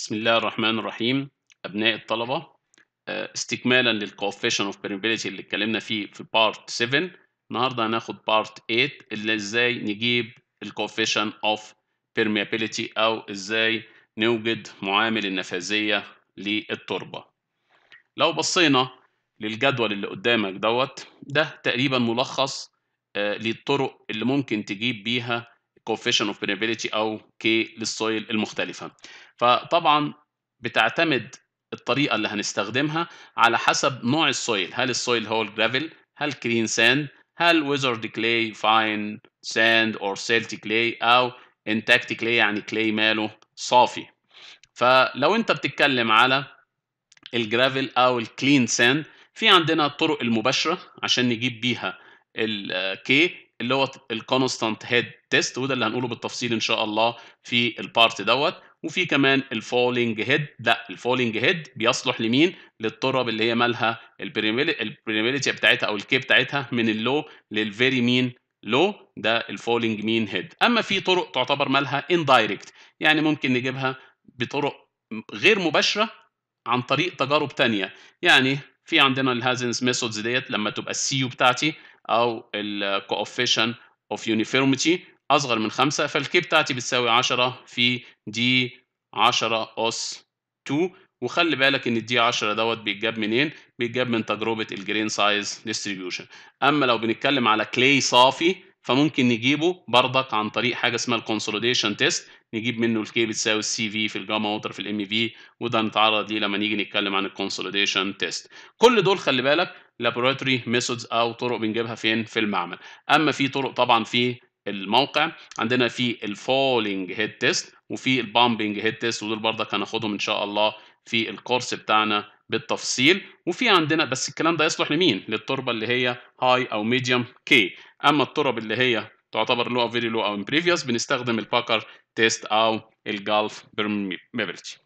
بسم الله الرحمن الرحيم أبناء الطلبة آه، استكمالا للكوفيشن اوف permeability اللي اتكلمنا فيه في بارت 7 النهارده هناخد بارت 8 اللي ازاي نجيب الكوفيشن اوف permeability أو ازاي نوجد معامل النفاذية للتربة لو بصينا للجدول اللي قدامك دوت ده تقريبا ملخص آه، للطرق اللي ممكن تجيب بيها coefficient of permeability او K للسويل المختلفه فطبعا بتعتمد الطريقه اللي هنستخدمها على حسب نوع السويل هل السويل هو الجرافل هل كرين ساند هل ويزرد كلاي فاين ساند اور سيلتي كلاي او انتاكت كلاي يعني كلاي ماله صافي فلو انت بتتكلم على الجرافل او الكلين ساند في عندنا الطرق المباشره عشان نجيب بيها الكي اللي هو الكونستانت هيد تيست وده اللي هنقوله بالتفصيل ان شاء الله في البارت دوت وفي كمان الفولينج هيد لا الفولينج هيد بيصلح لمين للتراب اللي هي مالها البريميليتي بتاعتها او الكي بتاعتها من اللو للفيري مين لو ده الفولينج مين هيد اما في طرق تعتبر مالها اندايركت يعني ممكن نجيبها بطرق غير مباشره عن طريق تجارب تانية يعني في عندنا الهازنز ميثودز ديت لما تبقى السي يو بتاعتي او الكوفيشن اوف يونيفورميتي اصغر من 5 فالكي بتاعتي بتساوي 10 في دي 10 اس 2 وخلي بالك ان الدي 10 دوت بيتجاب منين؟ بيتجاب من تجربه الجرين سايز ديستريبيوشن اما لو بنتكلم على كلي صافي فممكن نجيبه بردك عن طريق حاجه اسمها الكونسوليديشن تيست نجيب منه الكي بتساوي السي في في الجاما ووتر في e الام في وده نتعرض ليه لما نيجي نتكلم عن الكونسوليديشن تيست كل دول خلي بالك لابوراتوري ميثودز او طرق بنجيبها فين في المعمل اما في طرق طبعا في الموقع عندنا في الفولينج هيد تيست وفي البامبنج هيد تيست ودول برضك هناخدهم ان شاء الله في الكورس بتاعنا بالتفصيل وفي عندنا بس الكلام ده يصلح لمين للتربه اللي هي هاي او ميديوم كي اما الترب اللي هي تعتبر لو او فيري لو او امبريفيوس بنستخدم الباكر تيست او الجالف بيرميبيلتي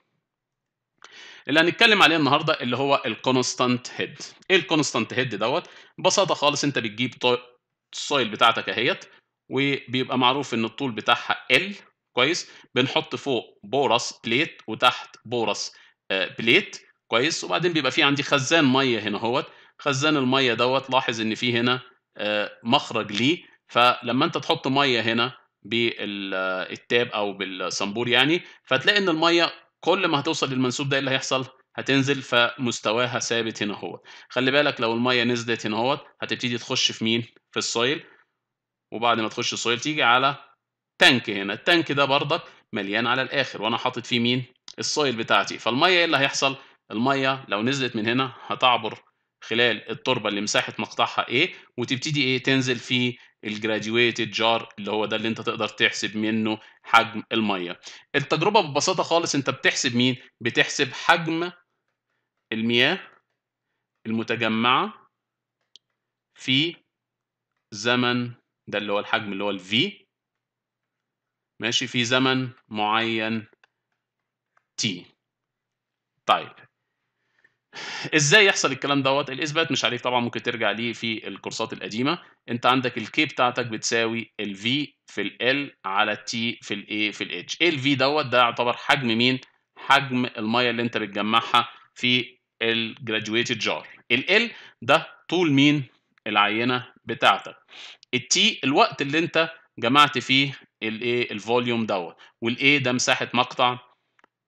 اللي هنتكلم عليه النهارده اللي هو الكونستانت هيد ايه الكونستانت هيد دوت ببساطه خالص انت بتجيب السويل بتاعتك اهيت وبيبقى معروف ان الطول بتاعها ال كويس بنحط فوق بورس بليت وتحت بورس بليت آه، كويس وبعدين بيبقى في عندي خزان ميه هنا اهوت خزان الميه دوت لاحظ ان في هنا آه، مخرج ليه فلما انت تحط ميه هنا بالتاب او بالصنبور يعني فتلاقي ان الميه كل ما هتوصل للمنسوب ده إيه اللي هيحصل هتنزل فمستواها ثابت هنا اهوت خلي بالك لو الميه نزلت هنا اهوت هتبتدي تخش في مين في السويل وبعد ما تخش السويل تيجي على تانك هنا التانك ده بردك مليان على الاخر وانا حاطط فيه مين السويل بتاعتي فالميه ايه اللي هيحصل الميه لو نزلت من هنا هتعبر خلال التربه اللي مساحه مقطعها ايه وتبتدي ايه تنزل في الجراديويتد جار اللي هو ده اللي انت تقدر تحسب منه حجم الميه التجربه ببساطه خالص انت بتحسب مين بتحسب حجم المياه المتجمعه في زمن ده اللي هو الحجم اللي هو V ماشي في زمن معين T طيب ازاي يحصل الكلام دوت الاثبات مش عارف طبعا ممكن ترجع ليه في الكورسات القديمه انت عندك الكي بتاعتك بتساوي الفي في ال على التي في الاي في الاتش ايه الفي دوت ده يعتبر حجم مين حجم الميه اللي انت بتجمعها في الجراديويتد جار ال ده طول مين العينه بتاعتك التي الوقت اللي انت جمعت فيه الايه الفوليوم دوت والايه ده مساحه مقطع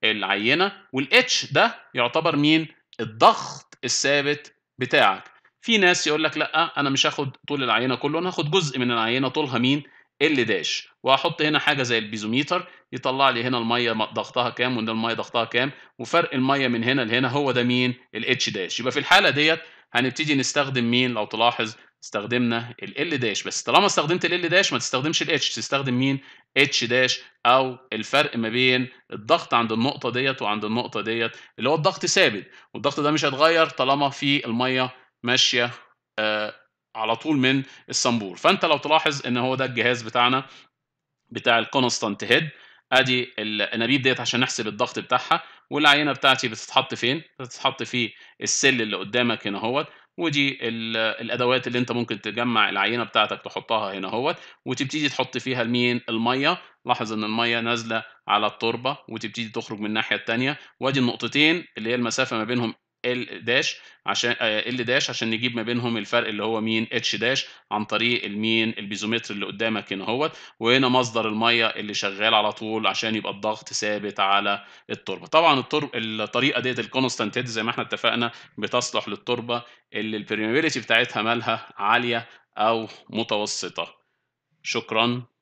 العينه والاتش ده يعتبر مين الضغط الثابت بتاعك في ناس يقول لك لا انا مش هاخد طول العينه كله انا هاخد جزء من العينه طولها مين ال داش واحط هنا حاجه زي البيزوميتر يطلع لي هنا الميه ضغطها كام وهنا الميه ضغطها كام وفرق الميه من هنا لهنا هو ده مين الاتش داش يبقى في الحاله ديت هنبتدي نستخدم مين لو تلاحظ استخدمنا ال L داش بس طالما استخدمت ال L داش ما تستخدمش ال H تستخدم مين H داش او الفرق ما بين الضغط عند النقطه ديت وعند النقطه ديت اللي هو الضغط ثابت والضغط ده مش هيتغير طالما في الميه ماشيه آه على طول من الصنبور فانت لو تلاحظ ان هو ده الجهاز بتاعنا بتاع الكونستانت هيد ادي الانابيب ديت عشان نحسب الضغط بتاعها والعينه بتاعتي بتتحط فين بتتحط في السل اللي قدامك هنا اهوت ودي الادوات اللي انت ممكن تجمع العينه بتاعتك تحطها هنا اهوت وتبتدي تحط فيها المين الميه لاحظ ان الميه نازله على التربه وتبتدي تخرج من الناحيه الثانيه وادي النقطتين اللي هي المسافه ما بينهم ال داش عشان آه، ال داش عشان نجيب ما بينهم الفرق اللي هو مين اتش داش عن طريق المين البيزومتر اللي قدامك هنا اهوت وهنا مصدر الميه اللي شغال على طول عشان يبقى الضغط ثابت على التربه طبعا الترب الطريقه ديت الكونستانت هيد زي ما احنا اتفقنا بتصلح للتربه اللي البريميبيليتي بتاعتها مالها عاليه او متوسطه شكرا